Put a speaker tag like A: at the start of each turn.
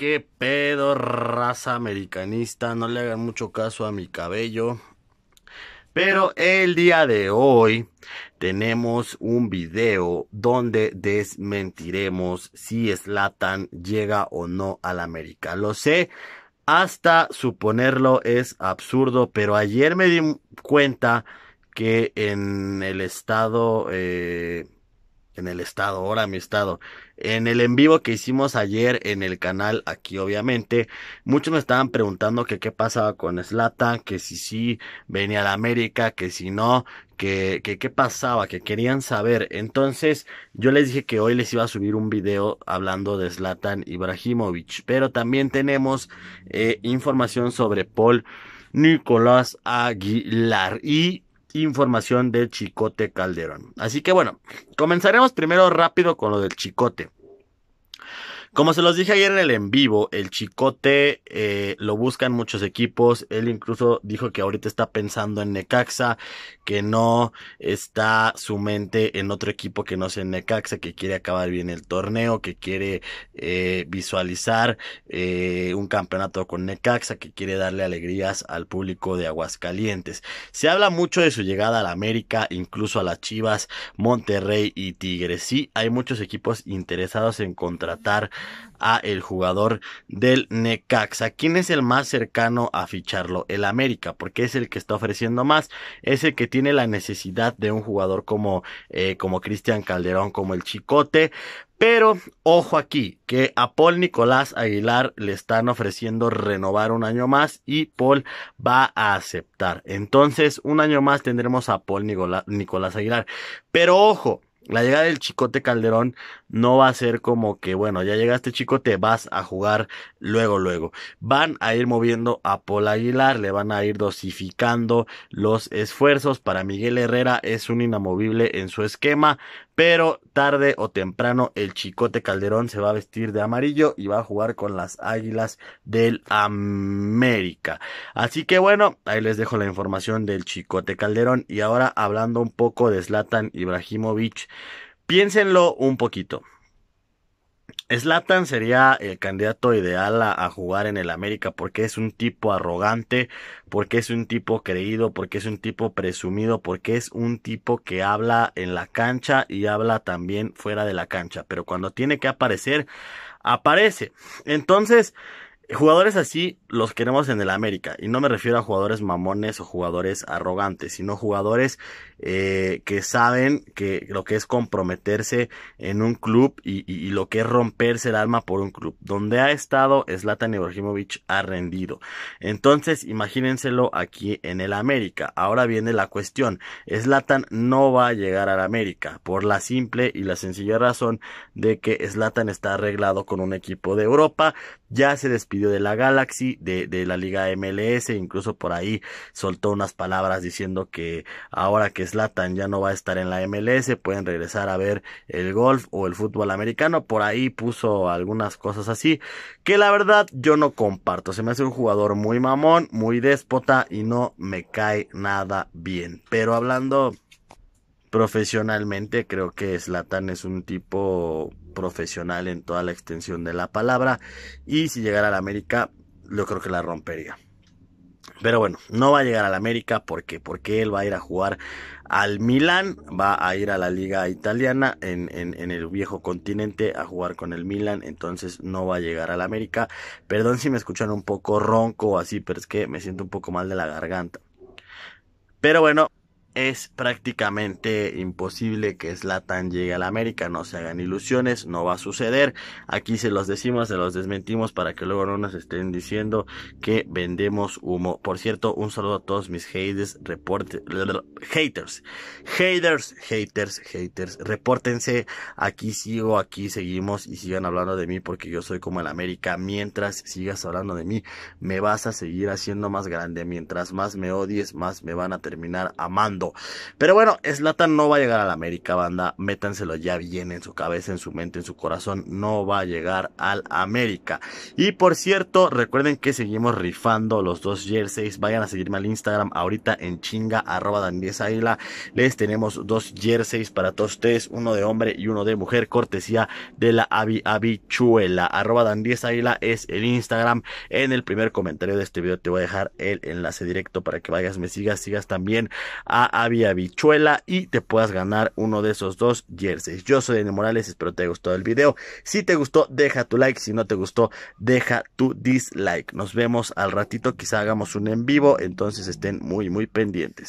A: qué pedo, raza americanista. No le hagan mucho caso a mi cabello. Pero el día de hoy tenemos un video donde desmentiremos si Slatan llega o no al América. Lo sé, hasta suponerlo es absurdo, pero ayer me di cuenta que en el estado eh, en el estado, ahora mi estado. En el en vivo que hicimos ayer en el canal, aquí obviamente, muchos me estaban preguntando que qué pasaba con Slatan, que si sí venía a la América, que si no, que, que qué pasaba, que querían saber. Entonces, yo les dije que hoy les iba a subir un video hablando de Slatan Ibrahimovic, pero también tenemos eh, información sobre Paul Nicolás Aguilar y información de Chicote Calderón. Así que bueno, comenzaremos primero rápido con lo del Chicote. Como se los dije ayer en el en vivo, el Chicote eh, lo buscan muchos equipos. Él incluso dijo que ahorita está pensando en Necaxa, que no está su mente en otro equipo que no sea Necaxa, que quiere acabar bien el torneo, que quiere eh, visualizar eh, un campeonato con Necaxa, que quiere darle alegrías al público de Aguascalientes. Se habla mucho de su llegada a la América, incluso a las Chivas, Monterrey y Tigres. Sí, hay muchos equipos interesados en contratar a el jugador del Necaxa. ¿Quién es el más cercano a ficharlo? El América, porque es el que está ofreciendo más, es el que tiene la necesidad de un jugador como, eh, como Cristian Calderón, como el Chicote. Pero ojo aquí, que a Paul Nicolás Aguilar le están ofreciendo renovar un año más y Paul va a aceptar. Entonces, un año más tendremos a Paul Nicolás Aguilar. Pero ojo, la llegada del Chicote Calderón no va a ser como que, bueno, ya llegaste Chicote, vas a jugar luego, luego. Van a ir moviendo a Paul Aguilar, le van a ir dosificando los esfuerzos. Para Miguel Herrera es un inamovible en su esquema. Pero tarde o temprano el Chicote Calderón se va a vestir de amarillo y va a jugar con las Águilas del América. Así que bueno, ahí les dejo la información del Chicote Calderón. Y ahora hablando un poco de Zlatan Ibrahimovic, piénsenlo un poquito. Slatan sería el candidato ideal a, a, jugar en el América porque es un tipo arrogante, porque es un tipo creído, porque es un tipo presumido, porque es un tipo que habla en la cancha y habla también fuera de la cancha. Pero cuando tiene que aparecer, aparece. Entonces, Jugadores así los queremos en el América. Y no me refiero a jugadores mamones o jugadores arrogantes, sino jugadores eh, que saben que lo que es comprometerse en un club y, lo que es romperse el alma por un club. Donde ha estado Zlatan Ibrahimovic ha rendido. Entonces, imagínenselo aquí en el América. Ahora viene la cuestión. Zlatan no va a llegar al América por la simple y la sencilla razón de que Zlatan está arreglado con un equipo de Europa. Ya se despidió de la Galaxy, de, de la Liga MLS, incluso por ahí soltó unas palabras diciendo que ahora que Slatan ya no va a estar en la MLS, pueden regresar a ver el golf o el fútbol americano, por ahí puso algunas cosas así, que la verdad yo no comparto, se me hace un jugador muy mamón, muy déspota y no me cae nada bien, pero hablando Profesionalmente creo que Slatan es un tipo profesional en toda la extensión de la palabra y si llegara a la América yo creo que la rompería. Pero bueno, no va a llegar la América porque porque él va a ir a jugar al Milan, va a ir a la liga italiana en, el viejo continente a jugar con el Milan, entonces no va a llegar la América. Perdón si me escuchan un poco ronco o así, pero es que me siento un poco mal de la garganta. Pero bueno, es prácticamente imposible que Slatan llegue al América, no se hagan ilusiones, no va a suceder. Aquí se los decimos, se los desmentimos para que luego no nos estén diciendo que vendemos humo. Por cierto, un saludo a todos mis haters, reporte, haters, haters, haters, haters, repórtense, aquí sigo, aquí seguimos y sigan hablando de mí porque yo soy como el América. Mientras sigas hablando de mí, me vas a seguir haciendo más grande. Mientras más me odies, más me van a terminar amando. Pero bueno, Slatan no va a llegar al América, banda. Métanselo ya bien en su cabeza, en su mente, en su corazón. No va a llegar al América. Y por cierto, recuerden que seguimos rifando los dos jerseys. Vayan a seguirme al Instagram ahorita en chinga, arroba Daniela Les tenemos dos jerseys para todos ustedes, uno de hombre y uno de mujer, cortesía de la Abi Habichuela. Arroba 10 es el Instagram. En el primer comentario de este video te voy a dejar el enlace directo para que vayas, me sigas, sigas también a había bichuela y te puedas ganar uno de esos dos jerseys. Yo soy Daniel Morales, espero te haya gustado el video. Si te gustó, deja tu like. Si no te gustó, deja tu dislike. Nos vemos al ratito, quizá hagamos un en vivo, entonces estén muy, muy pendientes.